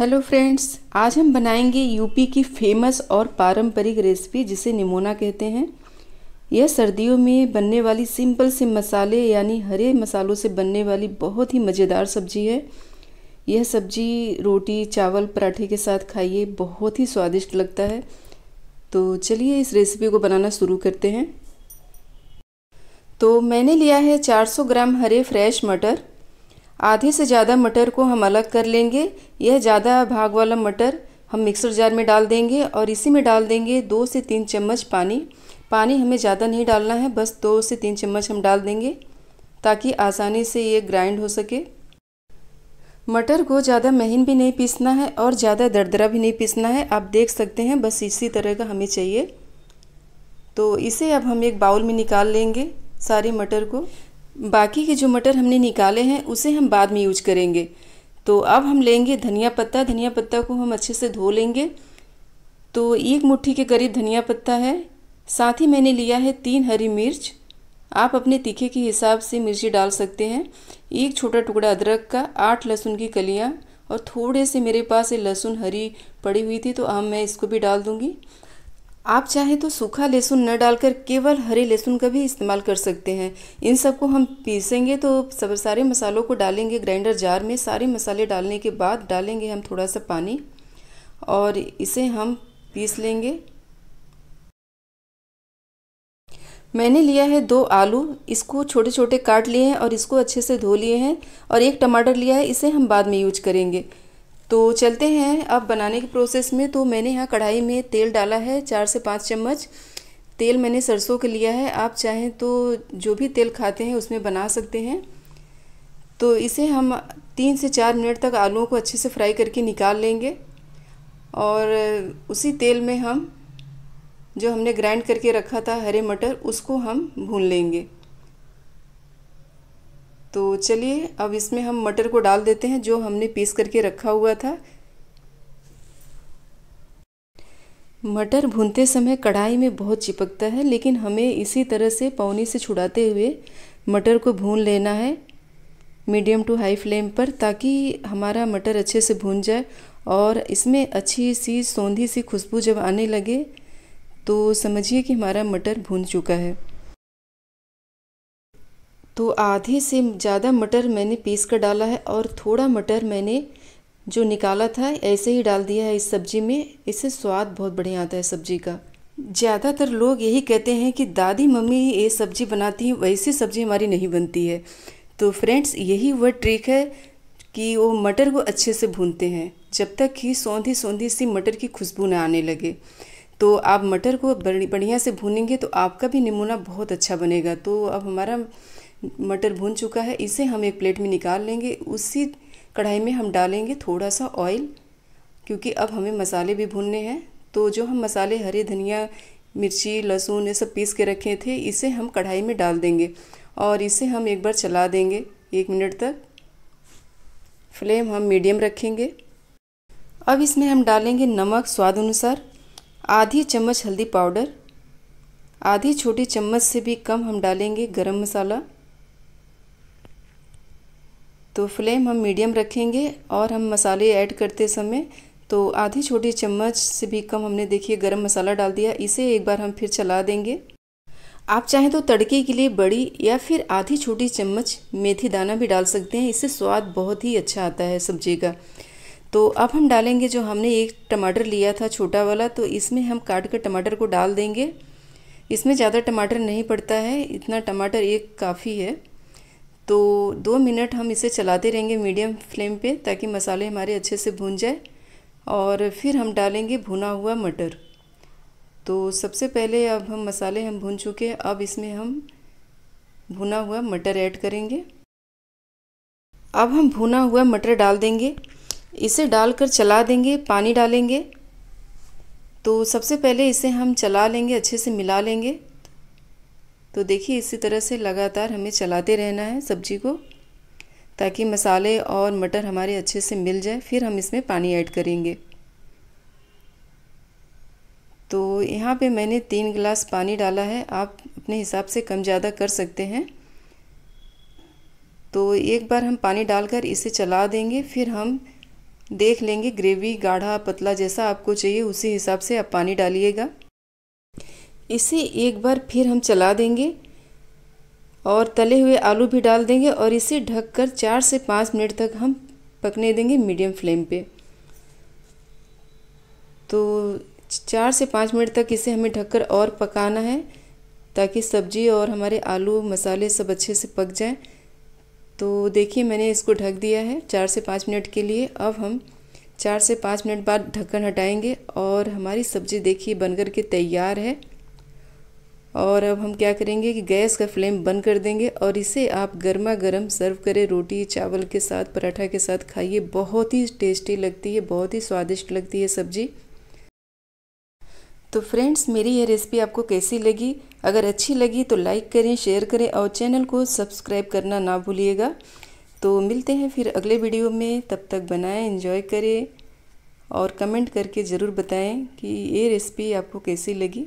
hello friends आज हम बनाएंगे यूपी की फेमस और पारंपरिक रेसिपी जिसे निमोना कहते हैं यह सर्दियों में बनने वाली सिंपल से मसाले यानी हरे मसालों से बनने वाली बहुत ही मज़ेदार सब्जी है यह सब्जी रोटी चावल पराठे के साथ खाइए बहुत ही स्वादिष्ट लगता है तो चलिए इस रेसिपी को बनाना शुरू करते हैं तो मैंने लिया है 400 ग्राम हरे फ्रेश मटर आधे से ज़्यादा मटर को हम अलग कर लेंगे यह ज़्यादा भाग वाला मटर हम मिक्सर जार में डाल देंगे और इसी में डाल देंगे दो से तीन चम्मच पानी पानी हमें ज़्यादा नहीं डालना है बस दो से तीन चम्मच हम डाल देंगे ताकि आसानी से ये ग्राइंड हो सके मटर को ज़्यादा महीन भी नहीं पीसना है और ज़्यादा दरदरा भी नहीं पीसना है आप देख सकते हैं बस इसी तरह का हमें चाहिए तो इसे अब हम एक बाउल में निकाल लेंगे सारे मटर को बाकी के जो मटर हमने निकाले हैं उसे हम बाद में यूज करेंगे तो अब हम लेंगे धनिया पत्ता धनिया पत्ता को हम अच्छे से धो लेंगे तो एक मुट्ठी के करीब धनिया पत्ता है साथ ही मैंने लिया है तीन हरी मिर्च आप अपने तीखे के हिसाब से मिर्ची डाल सकते हैं एक छोटा टुकड़ा अदरक का आठ लहसुन की कलियाँ और थोड़े से मेरे पास ये लहसुन हरी पड़ी हुई थी तो अब मैं इसको भी डाल दूँगी आप चाहें तो सूखा लहसुन न डालकर केवल हरे लहसुन का भी इस्तेमाल कर सकते हैं इन सबको हम पीसेंगे तो सब सारे मसालों को डालेंगे ग्राइंडर जार में सारे मसाले डालने के बाद डालेंगे हम थोड़ा सा पानी और इसे हम पीस लेंगे मैंने लिया है दो आलू इसको छोटे छोटे काट लिए हैं और इसको अच्छे से धो लिए हैं और एक टमाटर लिया है इसे हम बाद में यूज करेंगे तो चलते हैं अब बनाने के प्रोसेस में तो मैंने यहाँ कढ़ाई में तेल डाला है चार से पाँच चम्मच तेल मैंने सरसों के लिया है आप चाहें तो जो भी तेल खाते हैं उसमें बना सकते हैं तो इसे हम तीन से चार मिनट तक आलूओं को अच्छे से फ्राई करके निकाल लेंगे और उसी तेल में हम जो हमने ग्राइंड करके रखा था हरे मटर उसको हम भून लेंगे तो चलिए अब इसमें हम मटर को डाल देते हैं जो हमने पीस करके रखा हुआ था मटर भूनते समय कढ़ाई में बहुत चिपकता है लेकिन हमें इसी तरह से पौनी से छुड़ाते हुए मटर को भून लेना है मीडियम टू हाई फ्लेम पर ताकि हमारा मटर अच्छे से भून जाए और इसमें अच्छी सी सौंधी सी खुशबू जब आने लगे तो समझिए कि हमारा मटर भून चुका है तो आधे से ज़्यादा मटर मैंने पीस कर डाला है और थोड़ा मटर मैंने जो निकाला था ऐसे ही डाल दिया है इस सब्ज़ी में इससे स्वाद बहुत बढ़िया आता है सब्ज़ी का ज़्यादातर लोग यही कहते हैं कि दादी मम्मी ये सब्ज़ी बनाती हैं वैसी सब्ज़ी हमारी नहीं बनती है तो फ्रेंड्स यही वह ट्रिक है कि वो मटर को अच्छे से भूनते हैं जब तक कि सौंधी सौंधी सी मटर की खुशबू ना आने लगे तो आप मटर को बढ़िया से भूनेंगे तो आपका भी नमूना बहुत अच्छा बनेगा तो अब हमारा मटर भून चुका है इसे हम एक प्लेट में निकाल लेंगे उसी कढ़ाई में हम डालेंगे थोड़ा सा ऑयल क्योंकि अब हमें मसाले भी भुनने हैं तो जो हम मसाले हरे धनिया मिर्ची लहसुन ये सब पीस के रखे थे इसे हम कढ़ाई में डाल देंगे और इसे हम एक बार चला देंगे एक मिनट तक फ्लेम हम मीडियम रखेंगे अब इसमें हम डालेंगे नमक स्वाद अनुसार आधी चम्मच हल्दी पाउडर आधी छोटी चम्मच से भी कम हम डालेंगे गरम मसाला तो फ्लेम हम मीडियम रखेंगे और हम मसाले ऐड करते समय तो आधी छोटी चम्मच से भी कम हमने देखिए गरम मसाला डाल दिया इसे एक बार हम फिर चला देंगे आप चाहें तो तड़के के लिए बड़ी या फिर आधी छोटी चम्मच मेथी दाना भी डाल सकते हैं इससे स्वाद बहुत ही अच्छा आता है सब्जी का तो अब हम डालेंगे जो हमने एक टमाटर लिया था छोटा वाला तो इसमें हम काट कर टमाटर को डाल देंगे इसमें ज़्यादा टमाटर नहीं पड़ता है इतना टमाटर एक काफ़ी है तो दो मिनट हम इसे चलाते रहेंगे मीडियम फ्लेम पे ताकि मसाले हमारे अच्छे से भून जाए और फिर हम डालेंगे भुना हुआ मटर तो सबसे पहले अब हम मसाले हम भून चुके हैं अब इसमें हम भुना हुआ मटर ऐड करेंगे अब हम भुना हुआ मटर डाल देंगे इसे डालकर चला देंगे पानी डालेंगे तो सबसे पहले इसे हम चला लेंगे अच्छे से मिला लेंगे तो देखिए इसी तरह से लगातार हमें चलाते रहना है सब्जी को ताकि मसाले और मटर हमारे अच्छे से मिल जाए फिर हम इसमें पानी ऐड करेंगे तो यहाँ पे मैंने तीन गिलास पानी डाला है आप अपने हिसाब से कम ज़्यादा कर सकते हैं तो एक बार हम पानी डालकर इसे चला देंगे फिर हम देख लेंगे ग्रेवी गाढ़ा पतला जैसा आपको चाहिए उसी हिसाब से आप पानी डालिएगा इसे एक बार फिर हम चला देंगे और तले हुए आलू भी डाल देंगे और इसे ढककर चार से पाँच मिनट तक हम पकने देंगे मीडियम फ्लेम पे तो चार से पाँच मिनट तक इसे हमें ढककर और पकाना है ताकि सब्जी और हमारे आलू मसाले सब अच्छे से पक जाएं तो देखिए मैंने इसको ढक दिया है चार से पाँच मिनट के लिए अब हम चार से पाँच मिनट बाद ढक्कन हटाएंगे और हमारी सब्ज़ी देखिए बनकर के तैयार है और अब हम क्या करेंगे कि गैस का फ्लेम बंद कर देंगे और इसे आप गर्मा गर्म सर्व करें रोटी चावल के साथ पराठा के साथ खाइए बहुत ही टेस्टी लगती है बहुत ही स्वादिष्ट लगती है सब्जी तो फ्रेंड्स मेरी ये रेसिपी आपको कैसी लगी अगर अच्छी लगी तो लाइक करें शेयर करें और चैनल को सब्सक्राइब करना ना भूलिएगा तो मिलते हैं फिर अगले वीडियो में तब तक बनाएं इन्जॉय करें और कमेंट करके ज़रूर बताएं कि ये रेसिपी आपको कैसी लगी